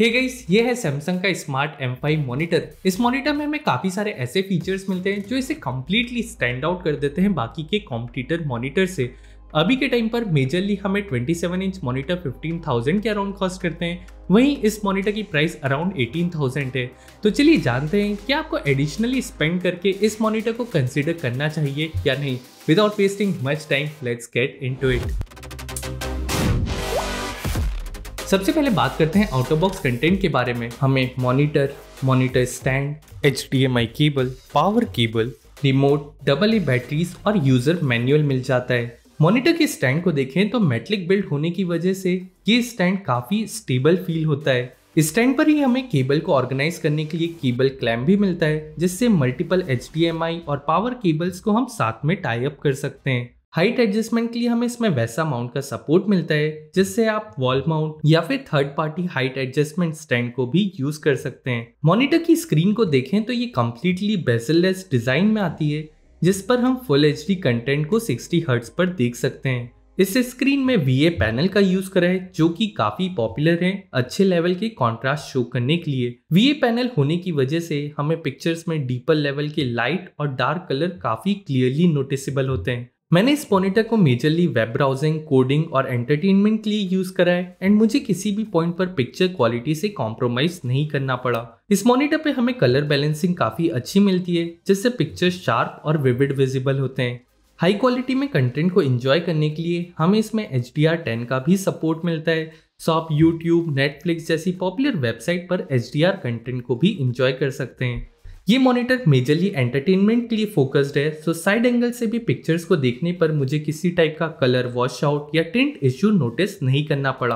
हे hey guys ये है Samsung का स्मार्ट M5 मॉनिटर इस मॉनिटर में हमें काफी सारे ऐसे फीचर्स मिलते हैं जो इसे कम्प्लीटली स्टैंड आउट कर देते हैं बाकी के कॉम्पिटिटर मॉनिटर से अभी के टाइम पर मेजरली हमें 27 इंच मॉनिटर 15,000 के अराउंड कॉस्ट करते हैं वहीं इस मॉनिटर की प्राइस अराउंड 18,000 है तो चलिए जानते हैं कि आपको एडिशनली स्पेंड करके इस मॉनिटर को कंसिडर करना चाहिए या नहीं without wasting much time let's get to it सबसे पहले बात करते हैं आउट ऑफ बॉक्स कंटेंट के बारे में हमें monitor monitor stand H cable power cable remote double A batteries और यूजर मैनुअल मिल जाता है मॉनिटर के स्टैंड को देखें तो मेटलिक बिल्ड होने की वजह से ये स्टैंड काफी स्टेबल फील होता है स्टैंड पर ही हमें केबल को ऑर्गेनाइज करने के लिए केबल क्लैम भी मिलता है जिससे मल्टीपल एच और पावर केबल्स को हम साथ में टाई अप कर सकते हैं हाइट एडजस्टमेंट के लिए हमें इसमें वैसा माउंट का सपोर्ट मिलता है जिससे आप वॉल माउंट या फिर third party height adjustment stand को भी यूज कर सकते हैं मॉनिटर की स्क्रीन को देखें तो ये कम्प्लीटली बेसललेस डिजाइन में आती है जिस पर हम फुल एच कंटेंट को 60 हर्ट्स पर देख सकते हैं इस स्क्रीन में वी पैनल का यूज करा है जो कि काफी पॉपुलर है अच्छे लेवल के कॉन्ट्रास्ट शो करने के लिए वी पैनल होने की वजह से हमें पिक्चर्स में डीपर लेवल के लाइट और डार्क कलर काफी क्लियरली नोटिसेबल होते हैं मैंने इस मोनिटर को मेजरली वेब ब्राउजिंग कोडिंग और एंटरटेनमेंट के लिए यूज करा है एंड मुझे किसी भी पॉइंट पर पिक्चर क्वालिटी से कॉम्प्रोमाइज नहीं करना पड़ा इस मॉनिटर पे हमें कलर बैलेंसिंग काफी अच्छी मिलती है जिससे पिक्चर शार्प और विविड विजिबल होते हैं हाई क्वालिटी में कंटेंट को एंजॉय करने के लिए हमें इसमें एच डी आर टेन का भी सपोर्ट मिलता है सो आप यूट्यूब नेटफ्लिक्स जैसी पॉपुलर वेबसाइट पर एच डी आर कंटेंट को भी इंजॉय कर सकते हैं ये मॉनिटर मेजरली एंटरटेनमेंट के लिए फोकस्ड है सो साइड एंगल से भी पिक्चर्स को देखने पर मुझे किसी टाइप का कलर वॉश आउट या टिंट इश्यू नोटिस नहीं करना पड़ा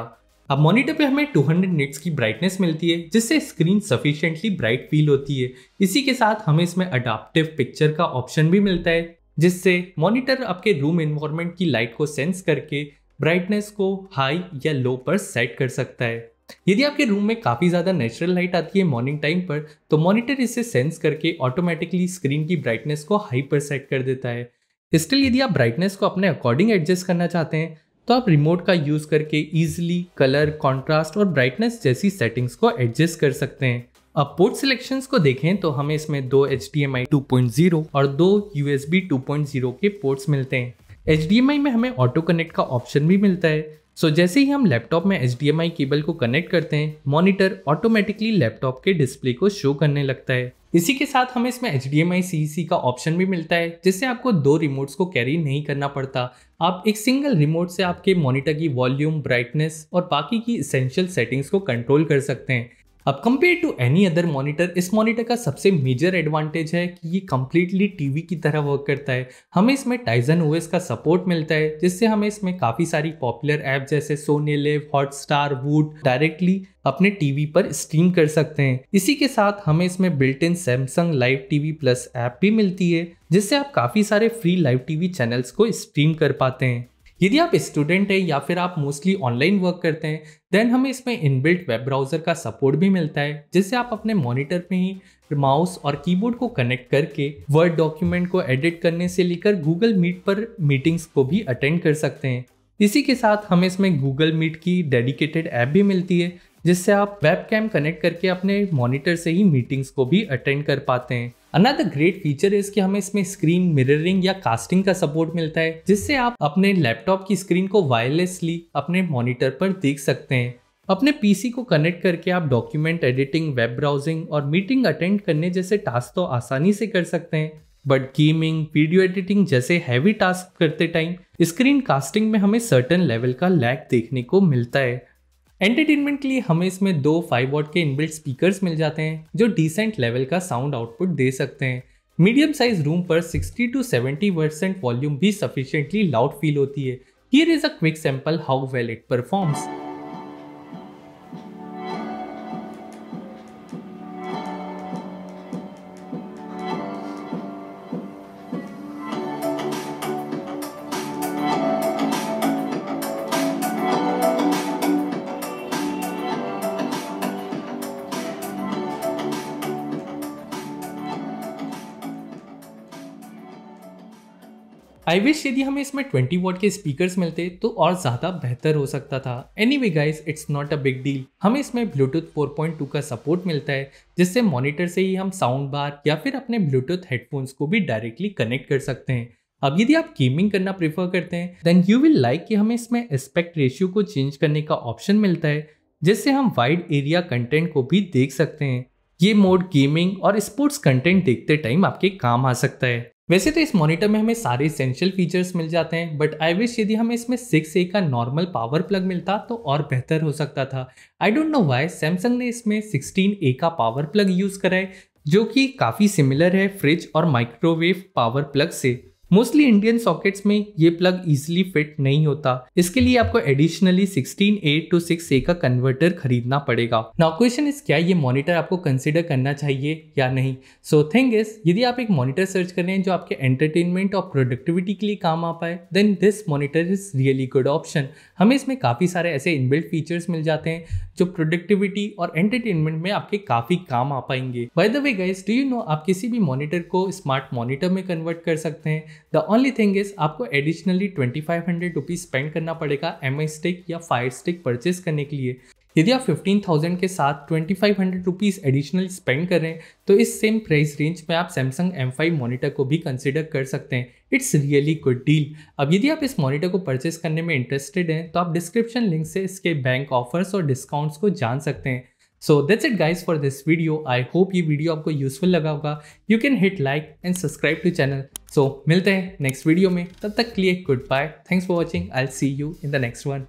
अब मॉनिटर पे हमें 200 निट्स की ब्राइटनेस मिलती है जिससे स्क्रीन सफिशियंटली ब्राइट फील होती है इसी के साथ हमें इसमें अडाप्टिव पिक्चर का ऑप्शन भी मिलता है जिससे मॉनिटर आपके रूम इन्वायरमेंट की लाइट को सेंस करके ब्राइटनेस को हाई या लो पर सेट कर सकता है यदि आपके रूम में काफ़ी ज़्यादा नेचुरल लाइट आती है मॉर्निंग टाइम पर तो मॉनिटर इसे सेंस करके ऑटोमेटिकली स्क्रीन की ब्राइटनेस को हाई पर सेट कर देता है स्टिल यदि आप ब्राइटनेस को अपने अकॉर्डिंग एडजस्ट करना चाहते हैं तो आप रिमोट का यूज़ करके ईजिली कलर कॉन्ट्रास्ट और ब्राइटनेस जैसी सेटिंग्स को एडजस्ट कर सकते हैं अब पोर्ट सिलेक्शन को देखें तो हमें इसमें दो H D M I two point zero और दो U S B two point zero के पोर्ट्स मिलते हैं एच डी एम आई में हमें ऑटो कनेक्ट का ऑप्शन भी मिलता है सो so, जैसे ही हम लैपटॉप में एच केबल को कनेक्ट करते हैं मॉनिटर ऑटोमेटिकली लैपटॉप के डिस्प्ले को शो करने लगता है इसी के साथ हमें इसमें एच डी e का ऑप्शन भी मिलता है जिससे आपको दो रिमोट्स को कैरी नहीं करना पड़ता आप एक सिंगल रिमोट से आपके मॉनिटर की वॉल्यूम ब्राइटनेस और बाकी की इसेंशियल सेटिंग्स को कंट्रोल कर सकते हैं अब compare to any other monitor इस मॉनिटर का सबसे मेजर एडवांटेज है कि ये कम्प्लीटली टीवी की तरह वर्क करता है हमें इसमें टाइजन ओएस का सपोर्ट मिलता है जिससे हमें इसमें काफ़ी सारी पॉपुलर ऐप जैसे Sony LIV Hotstar Voot directly अपने टीवी पर स्ट्रीम कर सकते हैं इसी के साथ हमें इसमें built in Samsung live TV plus app भी मिलती है जिससे आप काफ़ी सारे फ्री लाइव टीवी चैनल्स को स्ट्रीम कर पाते हैं यदि आप स्टूडेंट हैं या फिर आप मोस्टली ऑनलाइन वर्क करते हैं देन हमें इसमें इनबिल्ट वेब ब्राउज़र का सपोर्ट भी मिलता है जिससे आप अपने मॉनिटर में ही माउस और कीबोर्ड को कनेक्ट करके वर्ड डॉक्यूमेंट को एडिट करने से लेकर गूगल मीट पर मीटिंग्स को भी अटेंड कर सकते हैं इसी के साथ हमें इसमें गूगल मीट की डेडिकेटेड ऐप भी मिलती है जिससे आप वेब कैम कनेक्ट करके अपने मॉनिटर से ही मीटिंग्स को भी अटेंड कर पाते हैं अनदर ग्रेट फीचर इज कि हमें इसमें स्क्रीन मिररिंग या कास्टिंग का सपोर्ट मिलता है जिससे आप अपने लैपटॉप की स्क्रीन को वायरलेसली अपने मॉनिटर पर देख सकते हैं अपने पीसी को कनेक्ट करके आप डॉक्यूमेंट एडिटिंग वेब ब्राउजिंग और मीटिंग अटेंड करने जैसे टास्क तो आसानी से कर सकते हैं बट गेमिंग वीडियो एडिटिंग जैसे हैवी टास्क करते टाइम स्क्रीन कास्टिंग में हमें सर्टन लेवल का लैग देखने को मिलता है एंटरटेनमेंट के लिए हमें इसमें दो फाइव वॉट के इनबिल्ट स्पीकर्स मिल जाते हैं जो डिसेंट लेवल का साउंड आउटपुट दे सकते हैं मीडियम साइज रूम पर 60 टू 70 परसेंट वॉल्यूम भी सफिशियंटली लाउड फील होती है here is a quick sample how well it performs I wish यदि हमें इसमें ट्वेंटी वॉट के स्पीकर्स मिलते तो और ज्यादा बेहतर हो सकता था anyway guys it's not a big deal हमें इसमें ब्लूटूथ फोर पॉइंट टू का सपोर्ट मिलता है जिससे मॉनिटर से ही हम साउंड बार या फिर अपने ब्लूटूथ हेडफोन्स को भी डायरेक्टली कनेक्ट कर सकते हैं अब यदि आप गेमिंग करना प्रेफर करते हैं देन यू विल लाइक कि हमें इसमें एस्पेक्ट रेशियो को चेंज करने का ऑप्शन मिलता है जिससे हम वाइड एरिया कंटेंट को भी देख सकते हैं ये मोड गेमिंग और स्पोर्ट्स कंटेंट देखते टाइम आपके काम आ सकता है वैसे तो इस मॉनिटर में हमें सारे इसेंशियल फीचर्स मिल जाते हैं बट आई विश यदि हमें इसमें सिक्स ए का नॉर्मल पावर प्लग मिलता तो और बेहतर हो सकता था I don't know why Samsung ने इसमें सिक्सटीन ए का पावर प्लग यूज़ करा है जो कि काफ़ी सिमिलर है फ्रिज और माइक्रोवेव पावर प्लग से मोस्टली इंडियन सॉकेट्स में ये प्लग इजिली फिट नहीं होता इसके लिए आपको एडिशनली 16A टू ए का कन्वर्टर खरीदना पड़ेगा नाउ क्वेश्चन इज क्या ये मॉनिटर आपको कंसिडर करना चाहिए या नहीं सो थिंग इज यदि आप एक मॉनिटर सर्च कर रहे हैं जो आपके एंटरटेनमेंट और प्रोडक्टिविटी के लिए काम आ पाए then this monitor is really good option हमें इसमें काफ़ी सारे ऐसे इनबिल्ट फीचर्स मिल जाते हैं जो प्रोडक्टिविटी और एंटरटेनमेंट में आपके काफी काम आ पाएंगे by the way guys do you know आप किसी भी मॉनिटर को स्मार्ट मॉनिटर में कन्वर्ट कर सकते हैं द ओनली थिंग इज आपको additionally twenty five hundred rupees spend करना पड़ेगा एम स्टिक या फायर स्टिक परचेज करने के लिए यदि आप 15,000 के साथ 2,500 रुपीस एडिशनल स्पेंड कर रहे हैं तो इस सेम प्राइस रेंज में आप सैमसंग M5 मॉनिटर को भी कंसिडर कर सकते हैं इट्स रियली गुड डील अब यदि आप इस मॉनिटर को परचेस करने में इंटरेस्टेड हैं तो आप डिस्क्रिप्शन लिंक से इसके बैंक ऑफर्स और डिस्काउंट्स को जान सकते हैं so that's it guys for this video I hope ये वीडियो आपको यूजफुल लगा होगा you can hit like and subscribe to channel so मिलते हैं नेक्स्ट वीडियो में तब तक clear goodbye thanks for watching I see you in the next one